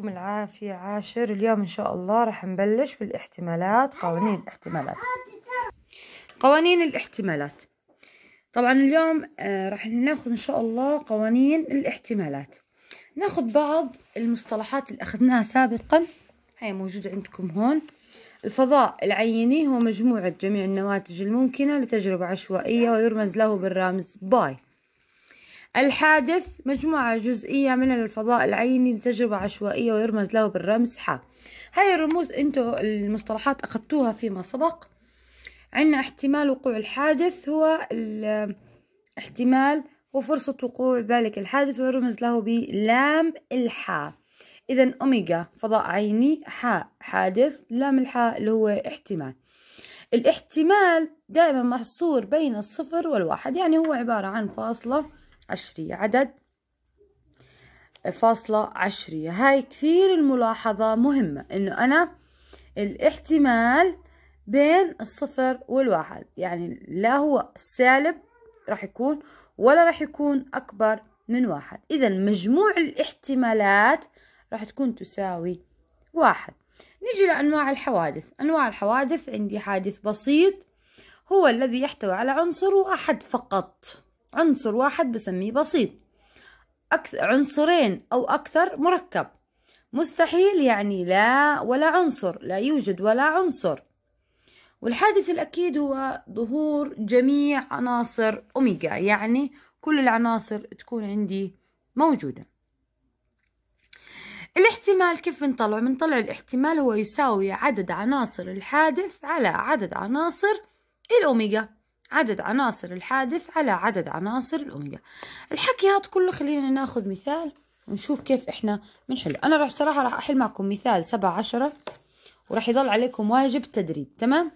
يعطيكم العافية عاشر اليوم إن شاء الله راح نبلش بالاحتمالات قوانين الاحتمالات قوانين الاحتمالات طبعا اليوم آه، راح ناخذ إن شاء الله قوانين الاحتمالات ناخذ بعض المصطلحات اللي أخذناها سابقا هي موجودة عندكم هون الفضاء العيني هو مجموعة جميع النواتج الممكنة لتجربة عشوائية ويرمز له بالرمز باي الحادث مجموعة جزئية من الفضاء العيني لتجربة عشوائية ويرمز له بالرمز ح هاي الرموز انتو المصطلحات أخذتوها فيما سبق عندنا احتمال وقوع الحادث هو احتمال وفرصة وقوع ذلك الحادث ويرمز له بلام الحا إذا أوميجا فضاء عيني حاء حادث لام الحاء اللي هو احتمال الاحتمال دائما محصور بين الصفر والواحد يعني هو عبارة عن فاصلة عشرية عدد فاصلة عشرية هاي كثير الملاحظة مهمة إنه أنا الاحتمال بين الصفر والواحد يعني لا هو سالب راح يكون ولا راح يكون أكبر من واحد إذا مجموع الاحتمالات راح تكون تساوي واحد نيجي لأنواع الحوادث أنواع الحوادث عندي حادث بسيط هو الذي يحتوي على عنصر واحد فقط عنصر واحد بسميه بسيط أكثر عنصرين أو أكثر مركب مستحيل يعني لا ولا عنصر لا يوجد ولا عنصر والحادث الأكيد هو ظهور جميع عناصر أوميجا يعني كل العناصر تكون عندي موجودة الاحتمال كيف بنطلعه بنطلع الاحتمال هو يساوي عدد عناصر الحادث على عدد عناصر الأوميجا عدد عناصر الحادث على عدد عناصر الأوميجا الحكي هاد كله خلينا ناخذ مثال ونشوف كيف إحنا بنحله أنا راح بصراحة راح أحل معكم مثال سبعة عشرة وراح يضل عليكم واجب تدريب تمام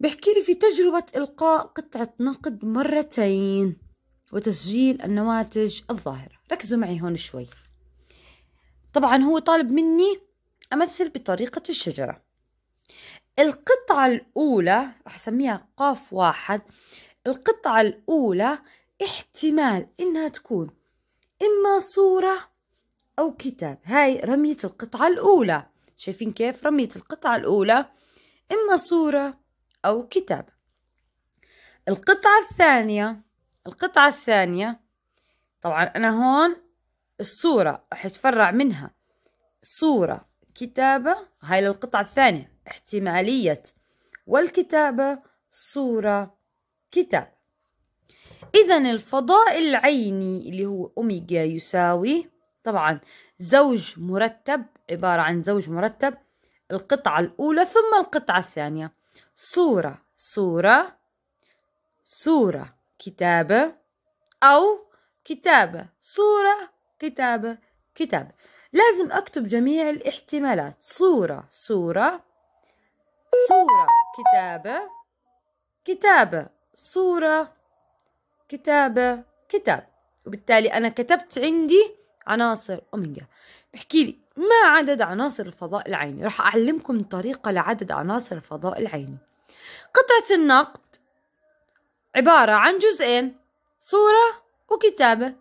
بحكي لي في تجربة إلقاء قطعة نقد مرتين وتسجيل النواتج الظاهرة ركزوا معي هون شوي طبعا هو طالب مني أمثل بطريقة الشجرة القطعة الأولى رح أسميها قاف واحد القطعة الأولى احتمال إنها تكون إما صورة أو كتاب هاي رمية القطعة الأولى شايفين كيف رمية القطعة الأولى إما صورة أو كتاب القطعة الثانية القطعة الثانية طبعا أنا هون الصورة رح يتفرع منها صورة كتابة هاي للقطعة الثانية احتمالية والكتابة صورة كتاب إذا الفضاء العيني اللي هو أوميجا يساوي طبعا زوج مرتب عبارة عن زوج مرتب القطعة الأولى ثم القطعة الثانية صورة صورة صورة كتابة أو كتابة صورة كتابة كتاب لازم أكتب جميع الاحتمالات صورة صورة صورة كتابة كتابة صورة كتابة كتاب وبالتالي أنا كتبت عندي عناصر أوميجا بحكي لي ما عدد عناصر الفضاء العيني راح أعلمكم طريقة لعدد عناصر الفضاء العيني قطعة النقد عبارة عن جزئين صورة وكتابة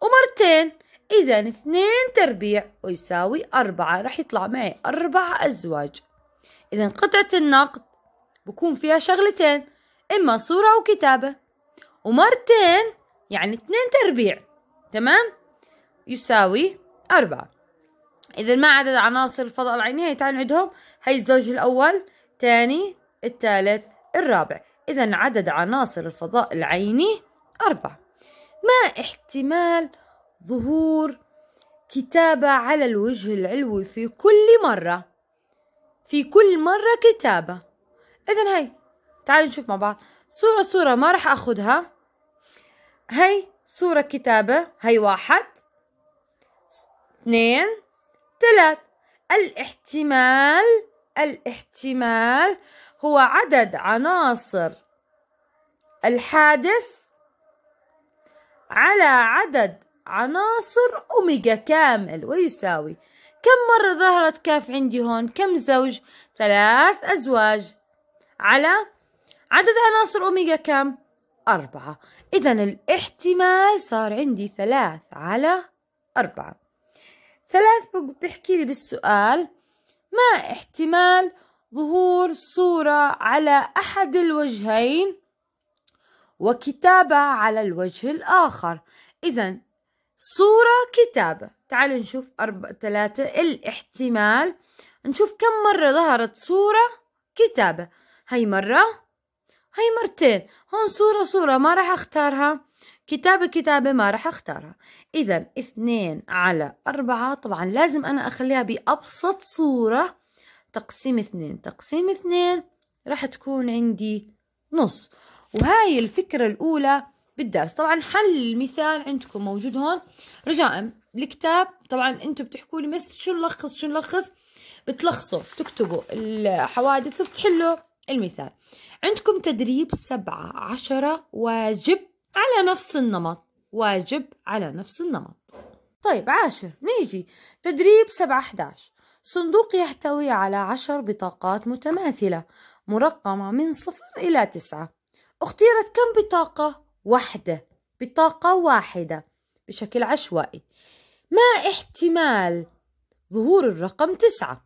ومرتين إذا اثنين تربيع ويساوي أربعة رح يطلع معي أربع أزواج إذا قطعة النقد بكون فيها شغلتين إما صورة أو كتابة ومرتين يعني اتنين تربيع تمام يساوي أربعة إذا ما عدد عناصر الفضاء العيني هي تعال نعدهم هي الزوج الأول تاني الثالث الرابع إذا عدد عناصر الفضاء العيني أربعة ما احتمال ظهور كتابة على الوجه العلوي في كل مرة في كل مرة كتابة إذا هاي تعالوا نشوف مع بعض صورة صورة ما راح أخدها هاي صورة كتابة هاي واحد اثنين ثلاث الاحتمال الاحتمال هو عدد عناصر الحادث على عدد عناصر أوميجا كامل ويساوي كم مرة ظهرت كاف عندي هون كم زوج ثلاث أزواج على عدد عناصر أوميجا كم أربعة إذا الاحتمال صار عندي ثلاث على أربعة ثلاث بحكي لي بالسؤال ما احتمال ظهور صورة على أحد الوجهين وكتابة على الوجه الآخر إذا صورة كتابة تعالوا نشوف أربعة ثلاثة الاحتمال نشوف كم مرة ظهرت صورة كتابة هاي مرة هاي مرتين هون صورة صورة ما راح اختارها كتابة كتابة ما راح اختارها اذا اثنين على اربعة طبعا لازم انا اخليها بابسط صورة تقسيم اثنين تقسيم اثنين راح تكون عندي نص وهاي الفكرة الاولى بالدرس طبعا حل المثال عندكم موجود هون رجاء الكتاب طبعا انتم بتحكوا لي بس شو نلخص شو نلخص بتلخصوا بتكتبوا الحوادث وبتحلوا المثال عندكم تدريب سبعة عشرة واجب على نفس النمط واجب على نفس النمط طيب عاشر نيجي تدريب سبعة أحداش صندوق يحتوي على عشر بطاقات متماثلة مرقمة من صفر إلى تسعة اختيرت كم بطاقة؟ واحدة بطاقة واحدة بشكل عشوائي ما احتمال ظهور الرقم تسعة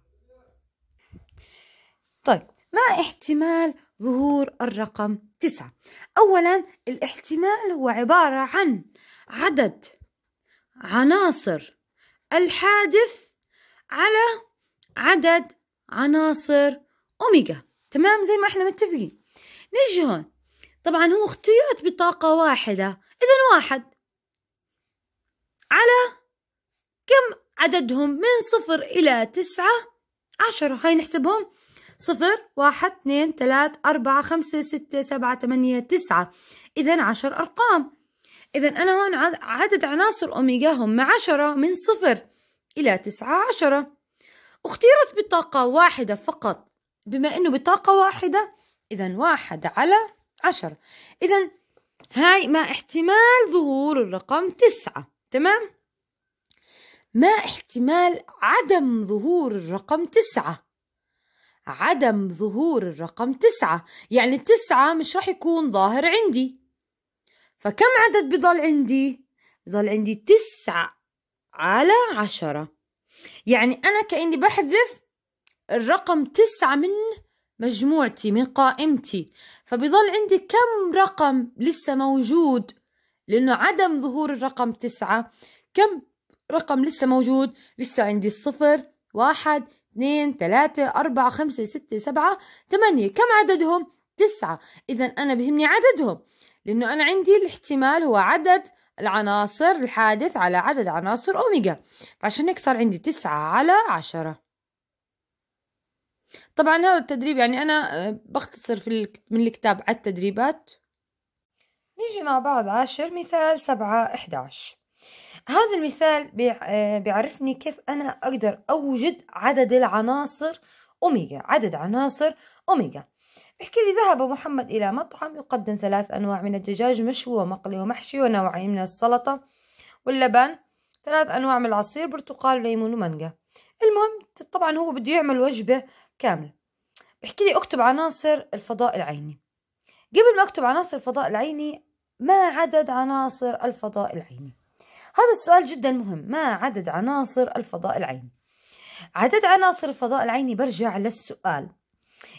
طيب ما احتمال ظهور الرقم تسعة أولا الاحتمال هو عبارة عن عدد عناصر الحادث على عدد عناصر أوميجا تمام زي ما احنا متفقين نيجي هون طبعا هو اختيرت بطاقة واحدة إذا واحد على كم عددهم من صفر إلى تسعة عشرة هاي نحسبهم صفر واحد اثنين ثلاث أربعة خمسة ستة سبعة ثمانية تسعة إذا عشر أرقام إذا أنا هون عدد عناصر أوميجا هم عشرة من صفر إلى تسعة عشرة اختيرت بطاقة واحدة فقط بما أنه بطاقة واحدة إذا واحد على عشرة إذا هاي ما احتمال ظهور الرقم تسعة تمام؟ ما احتمال عدم ظهور الرقم تسعة عدم ظهور الرقم تسعة يعني التسعة مش راح يكون ظاهر عندي فكم عدد بضل عندي؟ بضل عندي تسعة على عشرة يعني أنا كأني بحذف الرقم تسعة من مجموعتي من قائمتي فبضل عندي كم رقم لسه موجود لأنه عدم ظهور الرقم تسعة كم رقم لسه موجود لسه عندي الصفر واحد اثنين ثلاثة أربعة خمسة ستة سبعة ثمانية كم عددهم؟ تسعة إذا أنا بهمني عددهم لأنه أنا عندي الاحتمال هو عدد العناصر الحادث على عدد عناصر أوميجا فعشان هيك صار عندي تسعة على عشرة طبعا هذا التدريب يعني أنا آه، بختصر في من الكتاب على التدريبات نيجي مع بعض عشر مثال سبعة إحداش هذا المثال آه، بيعرفني كيف أنا أقدر أوجد عدد العناصر أوميجا عدد عناصر أوميجا بحكي لي ذهب محمد إلى مطعم يقدم ثلاث أنواع من الدجاج مشوي ومقلي ومحشي ونوعين من السلطة واللبن ثلاث أنواع من العصير برتقال ليمون ومانجا المهم طبعا هو بده يعمل وجبة كاملة بحكي لي أكتب عناصر الفضاء العيني قبل ما أكتب عناصر الفضاء العيني ما عدد عناصر الفضاء العيني هذا السؤال جدا مهم ما عدد عناصر الفضاء العيني عدد عناصر الفضاء العيني برجع للسؤال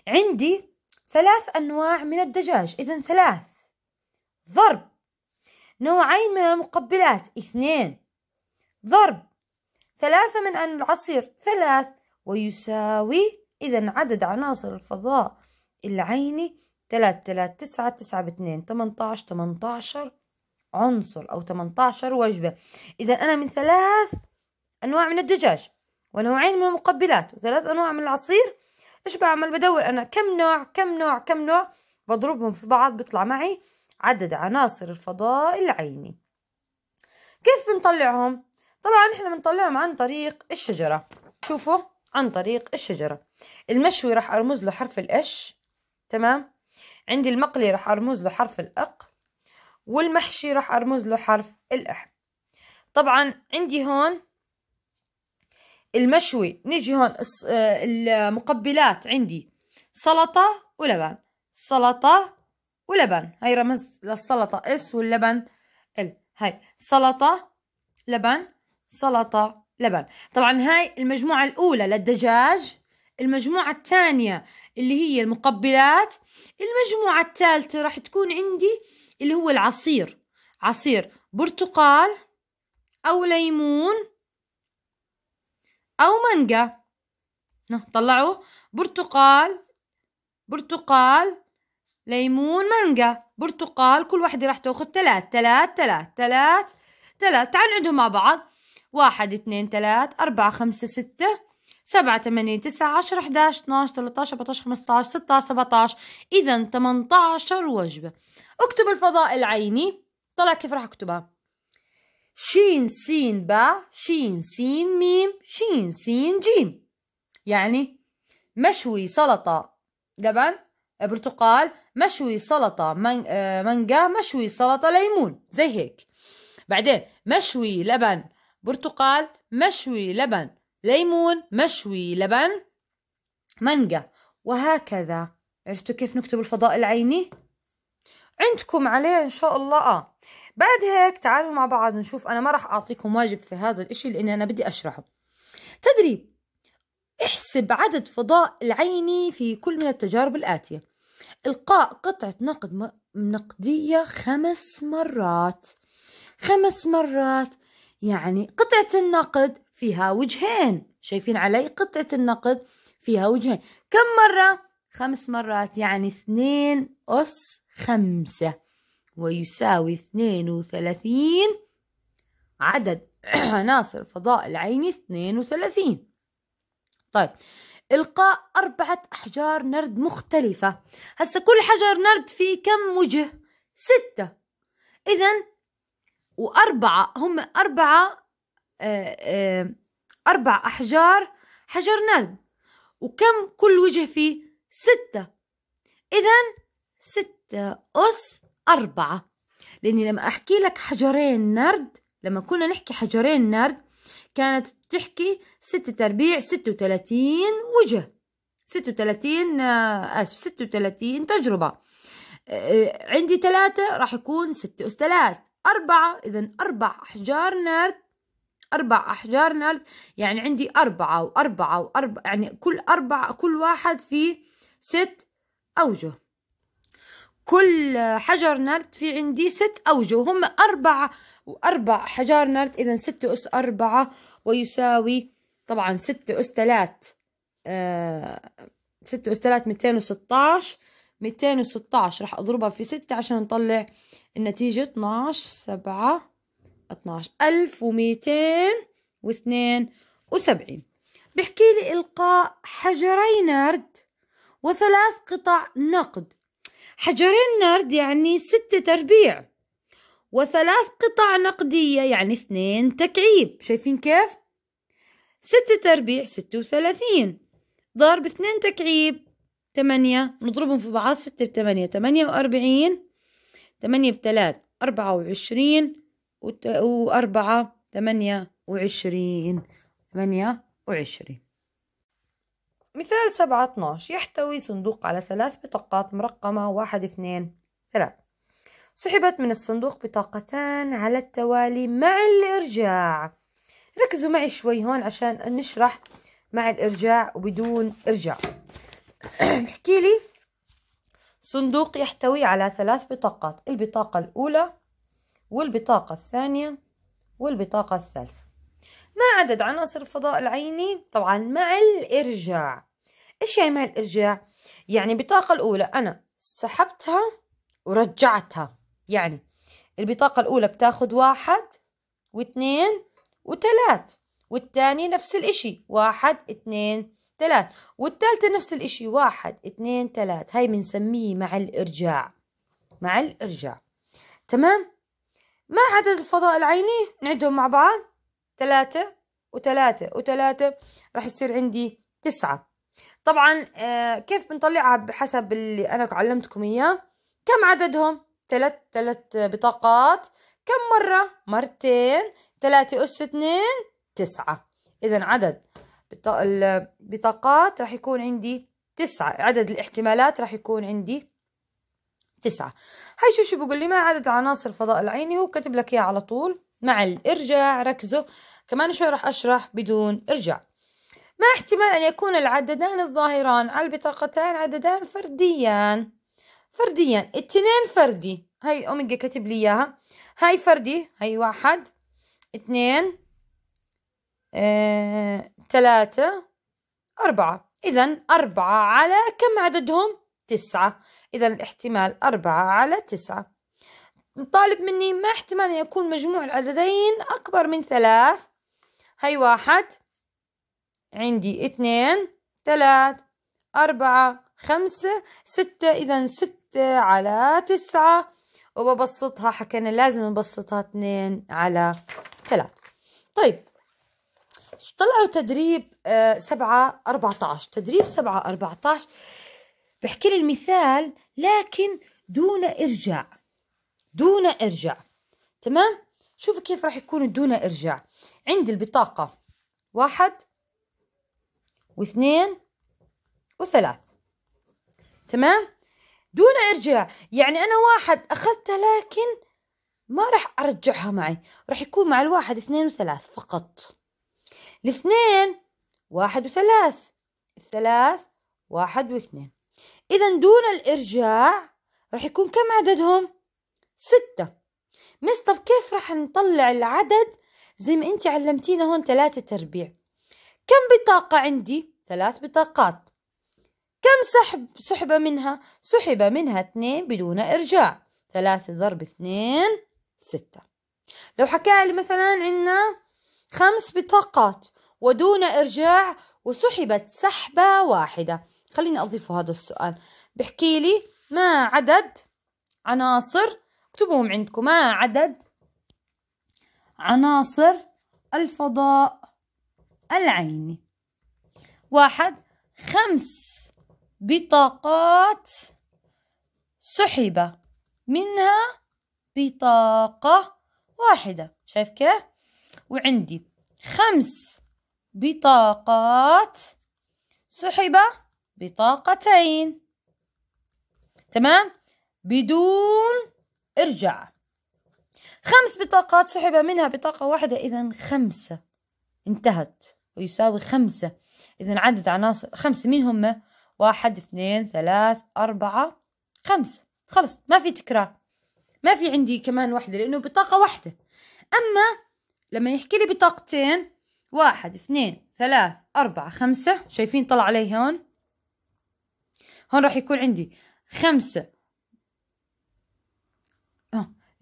عندي ثلاث أنواع من الدجاج إذا ثلاث ضرب نوعين من المقبلات اثنين ضرب ثلاثة من العصير ثلاث ويساوي إذا عدد عناصر الفضاء العيني ثلاث ثلاث تسعة تسعة باثنين تمنتاش تمنتاشر عنصر أو 18 وجبة إذا أنا من ثلاث أنواع من الدجاج ونوعين من المقبلات وثلاث أنواع من العصير إيش بعمل بدور أنا كم نوع كم نوع كم نوع بضربهم في بعض بيطلع معي عدد عناصر الفضاء العيني كيف بنطلعهم طبعا احنا بنطلعهم عن طريق الشجرة شوفوا عن طريق الشجرة المشوي راح أرمز له حرف الإش تمام عندي المقلي راح أرمز له حرف الأق والمحشي راح أرمز له حرف الإح طبعا عندي هون المشوي نيجي هون المقبلات عندي سلطة ولبن سلطة ولبن هاي رمز للسلطة اس واللبن ال هاي سلطة لبن سلطة لبن طبعا هاي المجموعة الأولى للدجاج المجموعة الثانية اللي هي المقبلات المجموعة الثالثة راح تكون عندي اللي هو العصير عصير برتقال أو ليمون أو مانجا نعم، طلعوا برتقال برتقال ليمون مانجا برتقال كل واحدة راح تاخذ ثلاث ثلاث ثلاث ثلاث ثلاث تعال نعدهم مع بعض واحد اثنين ثلاث أربعة خمسة ستة سبعة ثمانية تسعة عشرة حداش اثناش ثلاثة عشر أربعة عشر خمسة عشر ستة عشر سبعة عشر إذا تمنتاشر وجبة اكتب الفضاء العيني طلع كيف راح اكتبها شين سين باء شين سين ميم شين سين جيم يعني مشوي سلطة لبن برتقال مشوي سلطة من... آه مانجا مشوي سلطة ليمون زي هيك بعدين مشوي لبن برتقال مشوي لبن ليمون مشوي لبن مانجا وهكذا عرفتوا كيف نكتب الفضاء العيني؟ عندكم عليه ان شاء الله اه بعد هيك تعالوا مع بعض نشوف انا ما راح اعطيكم واجب في هذا الاشي لاني انا بدي اشرحه تدريب احسب عدد فضاء العيني في كل من التجارب الاتيه القاء قطعه نقد نقديه خمس مرات خمس مرات يعني قطعه النقد فيها وجهين شايفين علي قطعه النقد فيها وجهين كم مره خمس مرات يعني اثنين أس خمسة ويساوي اثنين وثلاثين عدد عناصر فضاء العين اثنين وثلاثين طيب إلقاء أربعة أحجار نرد مختلفة هسا كل حجر نرد فيه كم وجه ستة إذا وأربعة هم أربعة آآ آه، آآ آه، أربع أحجار حجر نرد وكم كل وجه فيه ستة إذا ستة أس أربعة لأني لما أحكي لك حجرين نرد لما كنا نحكي حجرين نرد كانت تحكي ستة تربيع ستة وثلاثين وجه ستة وثلاثين آه، آسف ستة وثلاثين تجربة آه، عندي ثلاثة راح يكون ستة أس ثلاث أربعة إذا أربع أحجار نرد أربع أحجار نرد يعني عندي أربعة وأربعة وأربعة يعني كل أربعة كل واحد فيه ست أوجه كل حجر نرد في عندي ست أوجه هم أربعة وأربع حجار نرد إذا ستة أس أربعة ويساوي طبعا ستة أس تلات آه ستة أس تلات ميتين وستاش ميتين وستاش راح أضربها في ستة عشان نطلع النتيجة اتناش سبعة اتناش ألف وميتين واثنين وسبعين بحكي لي إلقاء حجري نرد وثلاث قطع نقد حجرين نرد يعني ستة تربيع وثلاث قطع نقدية يعني اثنين تكعيب شايفين كيف؟ ستة تربيع ستة وثلاثين ضرب اثنين تكعيب تمانية نضربهم في بعض ستة بتمانية تمانية وأربعين تمانية بتلات أربعة وعشرين وأربعة تمانية وعشرين تمانية وعشرين مثال سبعة اتناش يحتوي صندوق على ثلاث بطاقات مرقمة واحد اثنين ثلاث سحبت من الصندوق بطاقتان على التوالي مع الإرجاع ركزوا معي شوي هون عشان نشرح مع الإرجاع وبدون إرجاع احكي لي صندوق يحتوي على ثلاث بطاقات البطاقة الأولى والبطاقة الثانية والبطاقة الثالثة مع عدد عناصر الفضاء العيني طبعا مع الإرجاع إيش يعني مع الإرجاع؟ يعني البطاقة الأولى أنا سحبتها ورجعتها يعني البطاقة الأولى بتاخد واحد واثنين وثلاث والتاني نفس الإشي واحد اثنين ثلاث والثالثة نفس الإشي واحد اثنين ثلاث هاي بنسميه مع الإرجاع مع الإرجاع تمام؟ ما عدد الفضاء العيني نعدهم مع بعض ثلاثة وثلاثة وثلاثة راح يصير عندي تسعة طبعا آه، كيف بنطلعها بحسب اللي أنا علمتكم إياه كم عددهم ثلاث ثلاث بطاقات كم مرة مرتين ثلاثة أس اثنين تسعة إذا عدد البطاقات راح يكون عندي تسعة عدد الاحتمالات راح يكون عندي تسعة هاي شو شو بقول لي ما عدد العناصر الفضاء العيني هو كتب لك إياه على طول مع الإرجاع ركزوا كمان شوي راح أشرح بدون إرجاع ما احتمال أن يكون العددان الظاهران على البطاقتين عددان فرديان فرديان اتنين فردي هاي أوميجا كاتب لي إياها هاي فردي هاي واحد اثنين اه أربعة إذا أربعة على كم عددهم؟ تسعة إذا الاحتمال أربعة على تسعة طالب مني ما احتمال يكون مجموع العددين أكبر من ثلاث هاي واحد عندي اثنين ثلاث أربعة خمسة ستة إذا ستة على تسعة وببسطها حكينا لازم نبسطها اثنين على ثلاث طيب طلعوا تدريب آه، سبعة أربعة عشر تدريب سبعة أربعة عشر بحكي لي المثال لكن دون إرجاع دون إرجاع تمام شوفوا كيف راح يكون دون إرجاع عندي البطاقة واحد واثنين وثلاث تمام دون إرجاع يعني أنا واحد أخذتها لكن ما راح أرجعها معي راح يكون مع الواحد اثنين وثلاث فقط الاثنين واحد وثلاث الثلاث واحد واثنين إذا دون الإرجاع راح يكون كم عددهم ستة مس طب كيف رح نطلع العدد زي ما انت علمتينا هون ثلاثة تربيع كم بطاقة عندي؟ ثلاث بطاقات كم سحب سحب منها؟ سحب منها اثنين بدون إرجاع ثلاثة ضرب اثنين ستة لو حكى لي مثلا عندنا خمس بطاقات ودون إرجاع وسحبت سحبة واحدة خليني أضيف هذا السؤال بحكي لي ما عدد عناصر اكتبوهم عندكم ما عدد عناصر الفضاء العيني واحد خمس بطاقات سحب منها بطاقة واحدة شايف كيف وعندي خمس بطاقات سحب بطاقتين تمام بدون ارجع خمس بطاقات سحب منها بطاقة واحدة إذا خمسة انتهت ويساوي خمسة إذا عدد عناصر خمسة مين هم؟ واحد اثنين ثلاث أربعة خمسة خلص ما في تكرار ما في عندي كمان واحدة لأنه بطاقة واحدة أما لما يحكي لي بطاقتين واحد اثنين ثلاث أربعة خمسة شايفين طلع علي هون هون راح يكون عندي خمسة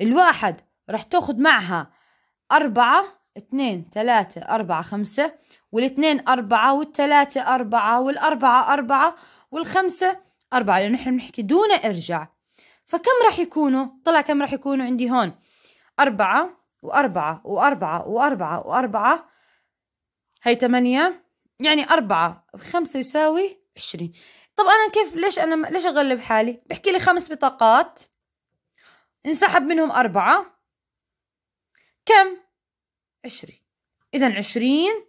الواحد رح تاخد معها أربعة اثنين ثلاثة أربعة خمسة والاثنين أربعة والثلاثة أربعة والأربعة أربعة والخمسة أربعة لأنه نحن بنحكي دون إرجع فكم رح يكونوا طلع كم رح يكونوا عندي هون أربعة وأربعة وأربعة وأربعة وأربعة هي ثمانية يعني أربعة بخمسة يساوي عشرين طب أنا كيف ليش أنا ليش أغلب حالي بحكي لي خمس بطاقات انسحب منهم أربعة كم؟ عشرين إذا عشرين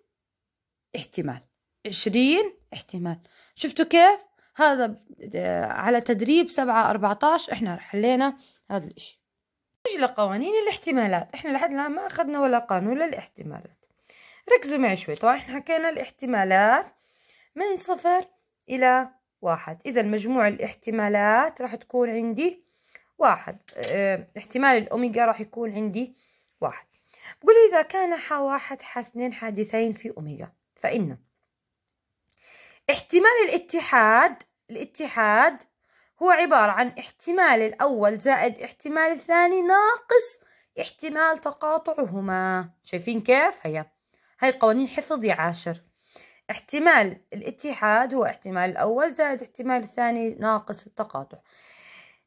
احتمال عشرين احتمال شفتوا كيف؟ هذا آه، على تدريب سبعة أربعة عشر إحنا حلينا هذا الإشي نيجي لقوانين الاحتمالات إحنا لحد الآن ما أخذنا ولا قانون للاحتمالات ركزوا معي شوي طبعا إحنا حكينا الاحتمالات من صفر إلى واحد إذا مجموع الاحتمالات راح تكون عندي واحد اه احتمال الأوميجا راح يكون عندي واحد بقول إذا كان ح واحد ح اثنين حادثين في أوميجا فإن احتمال الاتحاد الاتحاد هو عبارة عن احتمال الأول زائد احتمال الثاني ناقص احتمال تقاطعهما شايفين كيف هيا هاي قوانين حفظ يا عاشر احتمال الاتحاد هو احتمال الأول زائد احتمال الثاني ناقص التقاطع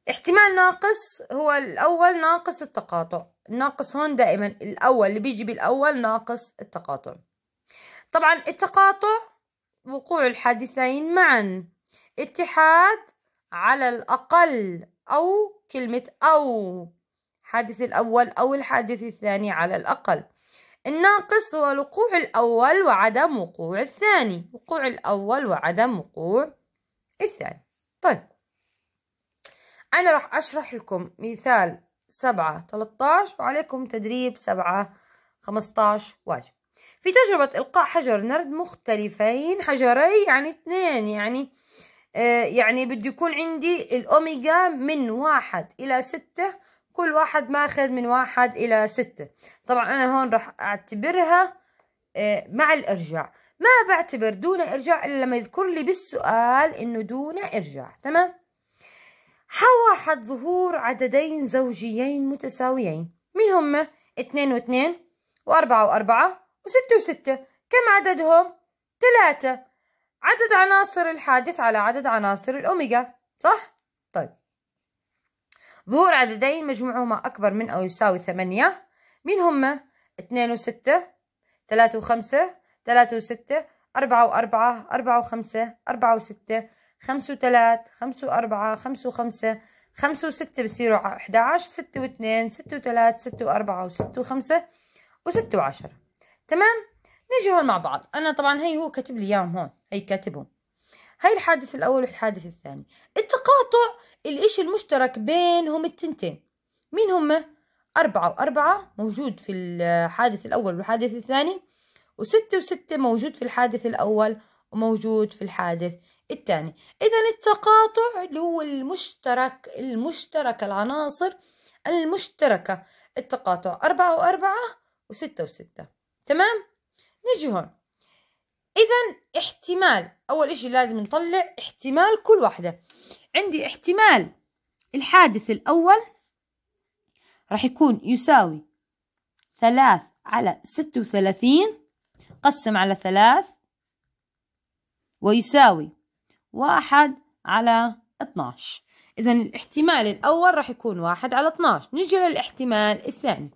احتمال ناقص هو الأول ناقص التقاطع ناقص هون دائما الأول اللي بيجي بالأول ناقص التقاطع طبعا التقاطع وقوع الحادثين معا اتحاد على الأقل أو كلمة أو الحادث الأول أو الحادث الثاني على الأقل الناقص هو الوقوع الأول وعدم وقوع الثاني وقوع الأول وعدم وقوع الثاني طيب أنا راح أشرح لكم مثال سبعة تلتاش وعليكم تدريب سبعة خمستاش واجب في تجربة إلقاء حجر نرد مختلفين حجري يعني اثنين يعني آه، يعني بده يكون عندي الأوميجا من واحد إلى ستة كل واحد ماخذ من واحد إلى ستة طبعا أنا هون راح أعتبرها آه، مع الإرجاع ما بعتبر دون إرجاع إلا لما يذكر لي بالسؤال إنه دون إرجاع تمام حد ظهور عددين زوجيين متساويين مين هم؟ اتنين واتنين واربعة واربعة وستة وستة كم عددهم؟ ثلاثة عدد عناصر الحادث على عدد عناصر الأوميجا صح؟ طيب ظهور عددين مجموعهما أكبر من أو يساوي ثمانية مين هم؟ اثنين وستة ثلاثة وخمسة ثلاثة وستة أربعة وأربعة أربعة وخمسة أربعة وستة خمسة وثلاث خمسة وأربعة خمسة وخمسة خمسة وستة بصيروا أحد عشر ستة واثنين ستة وثلاث ستة وأربعة وستة وخمسة وستة وعشرة تمام نيجي هون مع بعض أنا طبعا هي هو كاتب لي إياهم هون هي كاتبهم هاي الحادث الأول والحادث الثاني التقاطع الإشي المشترك بينهم التنتين مين هم؟ أربعة وأربعة موجود في الحادث الأول والحادث الثاني وستة وستة موجود في الحادث الأول موجود في الحادث الثاني إذا التقاطع اللي هو المشترك المشترك العناصر المشتركة التقاطع أربعة وأربعة وستة وستة تمام نيجي هون إذا احتمال أول إشي لازم نطلع احتمال كل واحدة عندي احتمال الحادث الأول راح يكون يساوي ثلاث على ستة وثلاثين قسم على ثلاث ويساوي واحد على 12 إذا الاحتمال الأول راح يكون واحد على 12 نيجي للاحتمال الثاني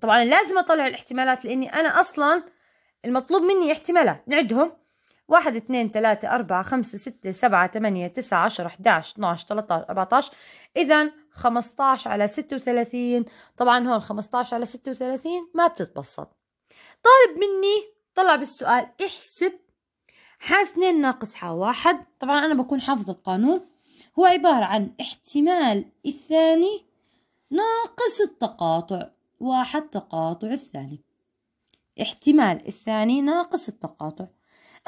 طبعا لازم أطلع الاحتمالات لأني أنا أصلا المطلوب مني احتمالات نعدهم واحد اثنين ثلاثة أربعة خمسة ستة سبعة ثمانية تسعة عشرة أحداش 12 13 أربعتاش إذا خمستاش على ستة وثلاثين طبعا هون خمستاش على ستة وثلاثين ما بتتبسط طالب مني طلع بالسؤال احسب ح اثنين ناقص ح واحد طبعا أنا بكون حافظة القانون هو عبارة عن احتمال الثاني ناقص التقاطع واحد تقاطع الثاني احتمال الثاني ناقص التقاطع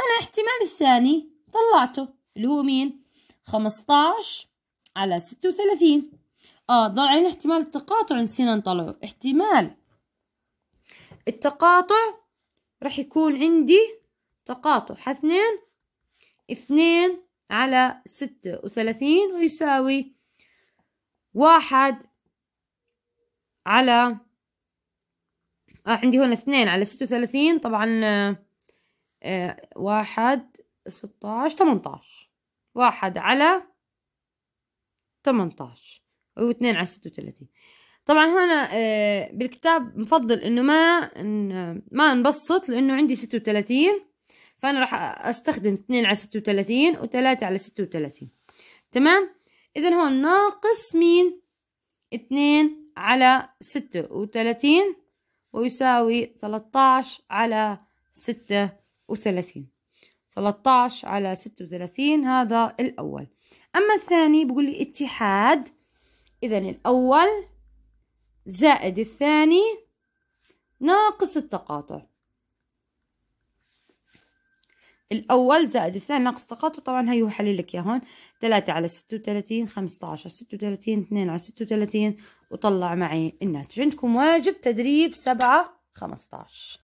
أنا احتمال الثاني طلعته اللي هو مين؟ 15 على 36 اه ضل علينا احتمال التقاطع نسينا نطلعه احتمال التقاطع راح يكون عندي تقاطع اثنين اثنين على ستة وثلاثين ويساوي واحد على آه عندي هون اثنين على ستة وثلاثين طبعا آه واحد ستاش تمنتاش واحد على تمنتاش واثنين على ستة وثلاثين طبعا هنا آه، بالكتاب مفضل انه ما آه، ما نبسط لانه عندي ستة وثلاثين فأنا راح أستخدم 2 على ستة وثلاثين 3 على ستة وثلاثين تمام إذا هون ناقص مين 2 على ستة وثلاثين ويساوي 13 على ستة وثلاثين على ستة وثلاثين هذا الأول أما الثاني بقول لي اتحاد إذا الأول زائد الثاني ناقص التقاطع الأول زائد الثاني ناقص تقاطع طبعا هي هو حلي لك هون تلاتة على ستة وتلاتين خمسة عشر ستة وتلاتين اثنين على ستة وتلاتين وطلع معي الناتج عندكم واجب تدريب سبعة خمسة عشر